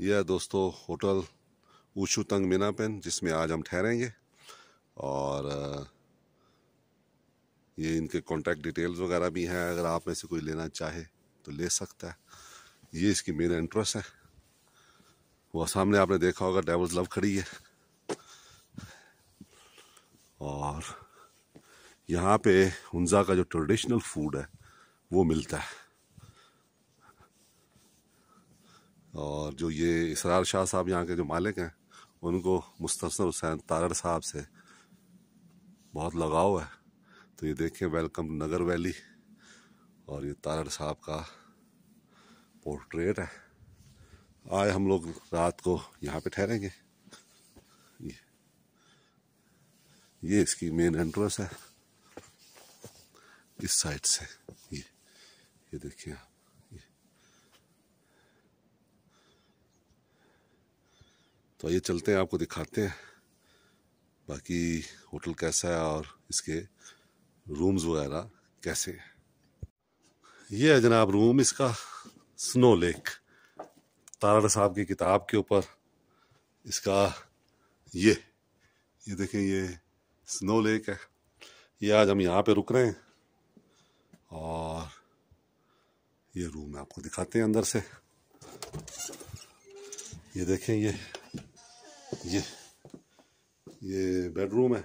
यह दोस्तों होटल ऊँचू तंग मीनापेन जिसमें आज हम ठहरेंगे और ये इनके कॉन्टैक्ट डिटेल्स वगैरह भी हैं अगर आप में से कोई लेना चाहे तो ले सकता है ये इसकी मेन एंट्रेंस है वह सामने आपने देखा होगा डेवल्स लव खड़ी है और यहाँ पे हंजा का जो ट्रेडिशनल फूड है वो मिलता है और जो ये इसरार शाह साहब यहाँ के जो मालिक हैं उनको मुस्तर हुसैन तारड़ साहब से बहुत लगाव है तो ये देखें वेलकम नगर वैली और ये तारड़ साहब का पोर्ट्रेट है आए हम लोग रात को यहाँ पे ठहरेंगे ये ये इसकी मेन एंट्रेंस है इस साइड से ये ये देखिए आप तो आइए चलते हैं आपको दिखाते हैं बाकी होटल कैसा है और इसके रूम्स वगैरह कैसे हैं ये है जनाब रूम इसका स्नो लेक तारा साहब की किताब के ऊपर इसका ये ये देखें ये स्नो लेक है ये आज हम यहाँ पे रुक रहे हैं और ये रूम है आपको दिखाते हैं अंदर से ये देखें ये ये ये बेडरूम है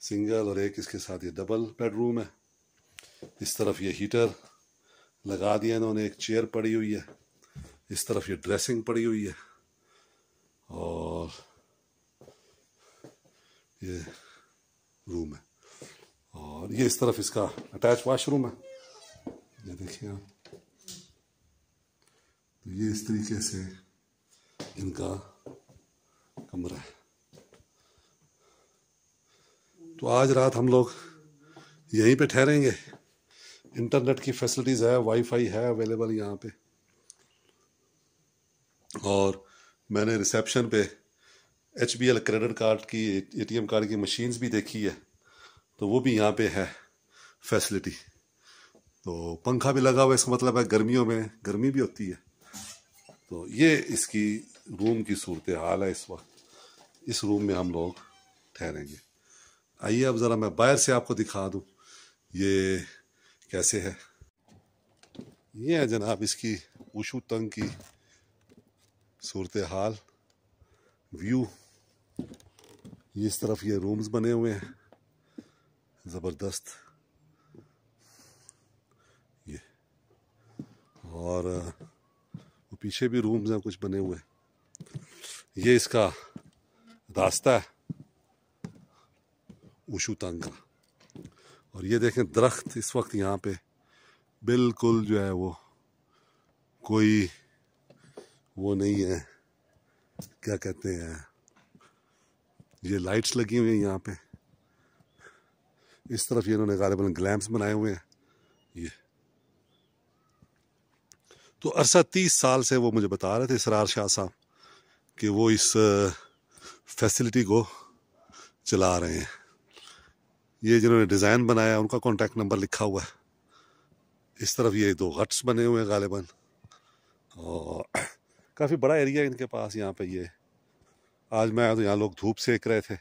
सिंगल और एक इसके साथ ये डबल बेडरूम है इस तरफ ये हीटर लगा दिया इन्होंने एक चेयर पड़ी हुई है इस तरफ ये ड्रेसिंग पड़ी हुई है और ये रूम है और ये इस तरफ इसका अटैच वाशरूम है ये देखिए आप तो ये इस तरीके से इनका तो आज रात हम लोग यहीं पे ठहरेंगे इंटरनेट की फैसिलिटीज़ है वाईफाई है अवेलेबल यहाँ पे और मैंने रिसेप्शन पे H B L credit card की ए टी एम कार्ड की मशीन्स भी देखी है तो वो भी यहाँ पे है फैसिलिटी तो पंखा भी लगा हुआ इसका मतलब है गर्मियों में गर्मी भी होती है तो ये इसकी रूम की सूरत हाल है इस वक्त इस रूम में हम लोग ठहरेंगे आइए अब ज़रा मैं बाहर से आपको दिखा दूं ये कैसे है ये है जनाब इसकी ऊशु तंग की सूरत हाल व्यू इस तरफ ये रूम्स बने हुए हैं ज़बरदस्त ये और वो पीछे भी रूम्स हैं कुछ बने हुए ये इसका रास्ता है ऊशू और ये देखें दरख्त इस वक्त यहाँ पे बिल्कुल जो है वो कोई वो नहीं है क्या कहते हैं ये लाइट्स लगी हुई हैं यहाँ पे इस तरफ ये इन्होंने गालिबा ग्लैम्स बनाए हुए हैं ये तो अरसा तीस साल से वो मुझे बता रहे थे इसरार शाह साहब कि वो इस फैसिलिटी को चला रहे हैं ये जिन्होंने डिज़ाइन बनाया उनका कॉन्टैक्ट नंबर लिखा हुआ है इस तरफ ये दो गट्स बने हुए हैं गालिबा और काफ़ी बड़ा एरिया इनके पास यहाँ पे ये आज मैं आया तो यहाँ लोग धूप सेक रहे थे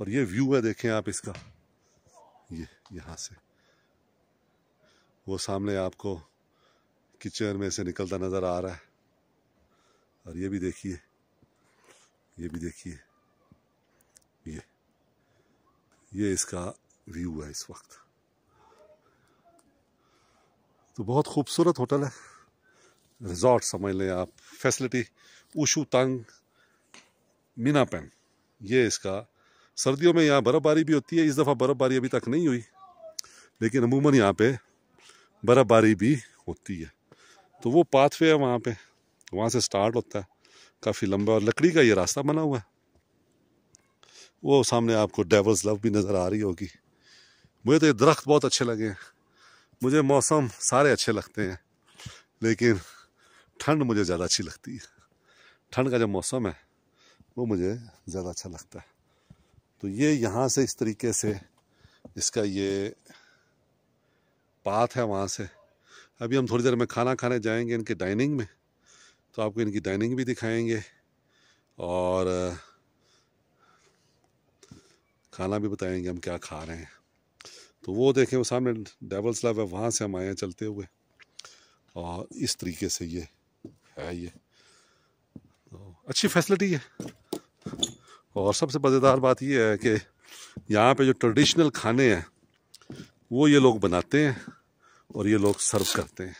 और ये व्यू है देखें आप इसका ये यहाँ से वो सामने आपको किचन में से निकलता नज़र आ रहा है और ये भी देखिए ये भी देखिए ये इसका व्यू है इस वक्त तो बहुत खूबसूरत होटल है रिजॉर्ट समझ लें आप फैसिलिटी ऊशू तंग मीनापेन ये इसका सर्दियों में यहाँ बर्फ़बारी भी होती है इस दफ़ा बर्फ़बारी अभी तक नहीं हुई लेकिन अमूमन यहाँ पे बर्फ़बारी भी होती है तो वो पाथवे है वहाँ पे वहाँ से स्टार्ट होता है काफ़ी लंबा और लकड़ी का ये रास्ता बना हुआ है वो सामने आपको डेवल्स लव भी नज़र आ रही होगी मुझे तो ये दरख्त बहुत अच्छे लगे हैं मुझे मौसम सारे अच्छे लगते हैं लेकिन ठंड मुझे ज़्यादा अच्छी लगती है ठंड का जो मौसम है वो मुझे ज़्यादा अच्छा लगता है तो ये यहाँ से इस तरीके से इसका ये पाथ है वहाँ से अभी हम थोड़ी देर में खाना खाने जाएंगे इनके डाइनिंग में तो आपको इनकी डाइनिंग भी दिखाएंगे और खाना भी बताएंगे हम क्या खा रहे हैं तो वो देखें वो सामने डेवल्स स्लब है वहाँ से हम आए हैं चलते हुए और इस तरीके से ये है ये तो अच्छी फैसिलिटी है और सबसे मज़ेदार बात ये है कि यहाँ पे जो ट्रेडिशनल खाने हैं वो ये लोग बनाते हैं और ये लोग सर्व करते हैं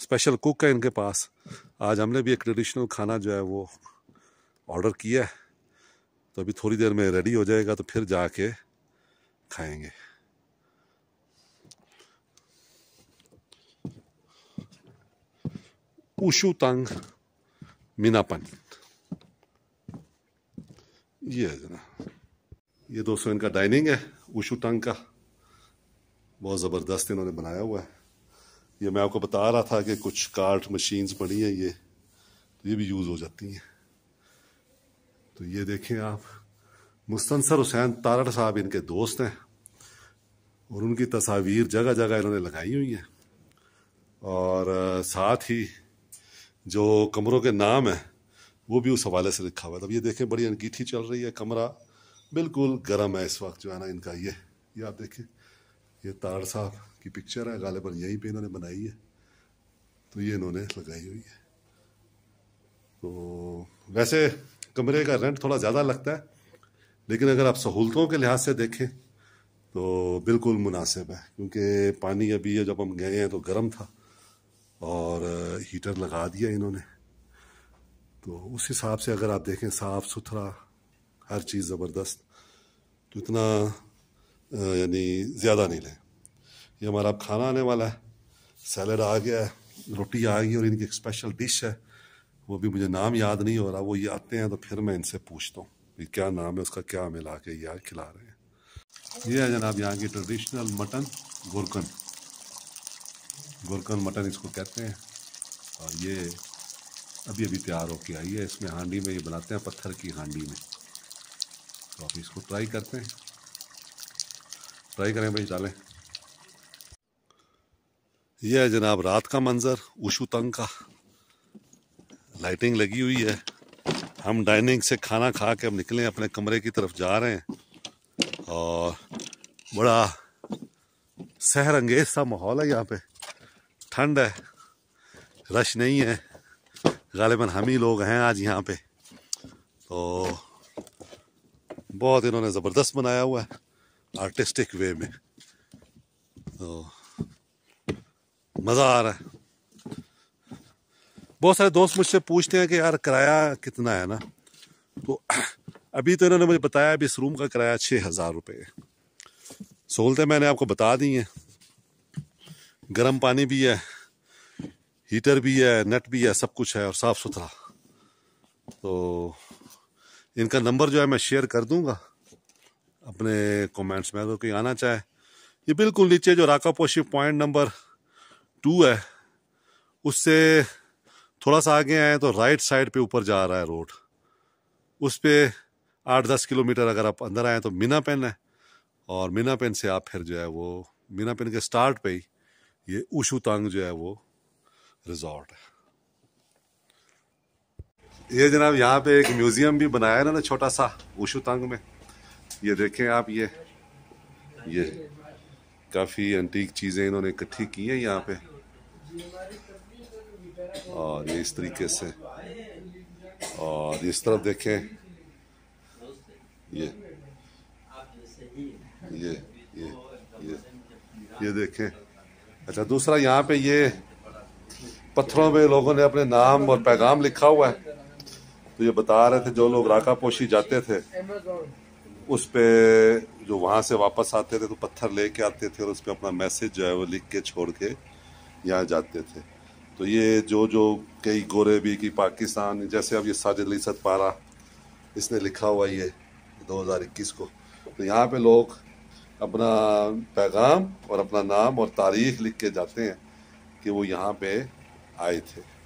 स्पेशल कुक है इनके पास आज हमने भी एक ट्रेडिशनल खाना जो है वो ऑर्डर किया है तो अभी थोड़ी देर में रेडी हो जाएगा तो फिर जाके खाएंगे तंग मीनापन ये है जना ये दोस्तों इनका डाइनिंग है उशुटंग का बहुत ज़बरदस्त इन्होंने बनाया हुआ है ये मैं आपको बता रहा था कि कुछ कार्ट मशीन्स पड़ी हैं ये तो ये भी यूज़ हो जाती हैं तो ये देखें आप मुस्तनसर हुसैन तारड़ साहब इनके दोस्त हैं और उनकी तस्वीर जगह जगह इन्होंने लगाई हुई हैं और साथ ही जो कमरों के नाम हैं वो भी उस हवाले से लिखा हुआ है अब ये देखें बड़ी अनगीठी चल रही है कमरा बिल्कुल गर्म है इस वक्त जो है ना इनका ये ये आप देखें ये तार साहब की पिक्चर है गालिबा यहीं पे इन्होंने बनाई है तो ये इन्होंने लगाई हुई है तो वैसे कमरे का रेंट थोड़ा ज़्यादा लगता है लेकिन अगर आप सहूलतों के लिहाज से देखें तो बिल्कुल मुनासिब है क्योंकि पानी अभी है जब हम गए हैं तो गर्म था और हीटर लगा दिया इन्होंने तो उस हिसाब से अगर आप देखें साफ़ सुथरा हर चीज़ ज़बरदस्त तो इतना यानी ज़्यादा नहीं लें ये हमारा खाना आने वाला है सैलड आ गया है रोटी आ गई और इनकी एक स्पेशल डिश है वो भी मुझे नाम याद नहीं हो रहा वो ये आते हैं तो फिर मैं इनसे पूछता हूँ क्या नाम है उसका क्या मिला के यार खिला रहे हैं ये है जनाब यहाँ की ट्रेडिशनल मटन गुरकन गुरकन मटन इसको कहते हैं और ये अभी अभी तैयार होके आई है इसमें हांडी में ये बनाते हैं पत्थर की हांडी में तो आप इसको ट्राई करते हैं ट्राई करें भाई चालें यह है जनाब रात का मंज़र उशू तंग का लाइटिंग लगी हुई है हम डाइनिंग से खाना खा के अब निकले अपने कमरे की तरफ जा रहे हैं और बड़ा सहर अंगेज सा माहौल है यहाँ पे ठंड है रश नहीं है गालिबा हम ही लोग हैं आज यहाँ पे तो बहुत इन्होंने ज़बरदस्त बनाया हुआ है आर्टिस्टिक वे में तो मज़ा आ रहा है बहुत सारे दोस्त मुझसे पूछते हैं कि यार किराया कितना है ना तो अभी तो इन्होंने मुझे बताया अभी इस रूम का किराया छः हज़ार रुपये है सहूलतें मैंने आपको बता दी हैं गर्म पानी भी है हीटर भी है नेट भी है सब कुछ है और साफ़ सुथरा तो इनका नंबर जो है मैं शेयर कर दूंगा अपने कमेंट्स में अगर कोई आना चाहे ये बिल्कुल नीचे जो पोशी पॉइंट नंबर टू है उससे थोड़ा सा आगे आए तो राइट साइड पे ऊपर जा रहा है रोड उस पर आठ दस किलोमीटर अगर आप अंदर आएँ तो मीना पेन है और मीना पेन से आप फिर जो है वो मीना पेन के स्टार्ट पे ही ये उशू तांग जो है वो रिजॉर्ट है ये जनाब यहाँ पे एक म्यूजियम भी बनाया है ना छोटा सा उशू तंग में ये देखें आप ये ये काफ़ी एंटीक चीज़ें इन्होंने इकट्ठी की हैं यहाँ पे और ये इस तरीके से और इस तरफ देखें ये ये ये ये ये देखें अच्छा दूसरा यहाँ पे ये पत्थरों में लोगों ने अपने नाम और पैगाम लिखा हुआ है तो ये बता रहे थे जो लोग राका पोशी जाते थे उस पे जो वहाँ से वापस आते थे तो पत्थर लेके आते थे और उस पर अपना मैसेज जो है वो लिख के छोड़ के यहाँ जाते थे तो ये जो जो कई गोरे भी कि पाकिस्तान जैसे अब ये साजिद अली सतपारा इसने लिखा हुआ ये 2021 को तो यहाँ पे लोग अपना पैगाम और अपना नाम और तारीख लिख के जाते हैं कि वो यहाँ पे आए थे